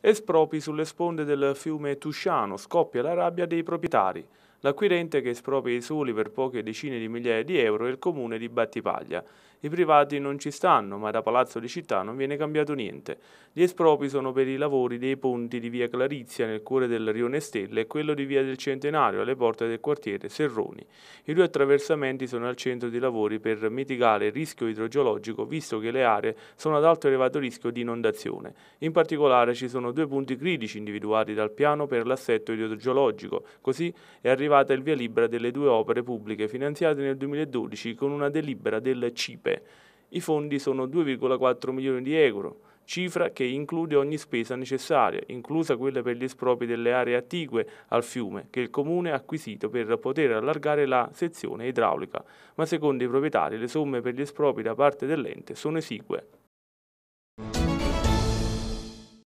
Espropri sulle sponde del fiume Tusciano scoppia la rabbia dei proprietari. L'acquirente che espropria i soli per poche decine di migliaia di euro è il comune di Battipaglia. I privati non ci stanno, ma da Palazzo di Città non viene cambiato niente. Gli espropri sono per i lavori dei ponti di via Clarizia nel cuore del rione Stelle e quello di via del Centenario alle porte del quartiere Serroni. I due attraversamenti sono al centro di lavori per mitigare il rischio idrogeologico visto che le aree sono ad alto elevato rischio di inondazione. In particolare ci sono due punti critici individuati dal piano per l'assetto idrogeologico, così è arrivata il via libera delle due opere pubbliche finanziate nel 2012 con una delibera del CIP Giuseppe. I fondi sono 2,4 milioni di euro, cifra che include ogni spesa necessaria, inclusa quella per gli espropri delle aree attigue al fiume che il comune ha acquisito per poter allargare la sezione idraulica, ma secondo i proprietari le somme per gli espropri da parte dell'ente sono esigue.